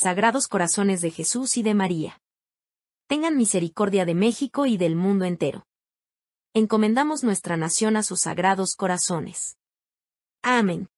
Sagrados Corazones de Jesús y de María. Tengan misericordia de México y del mundo entero. Encomendamos nuestra nación a sus sagrados corazones. Amén.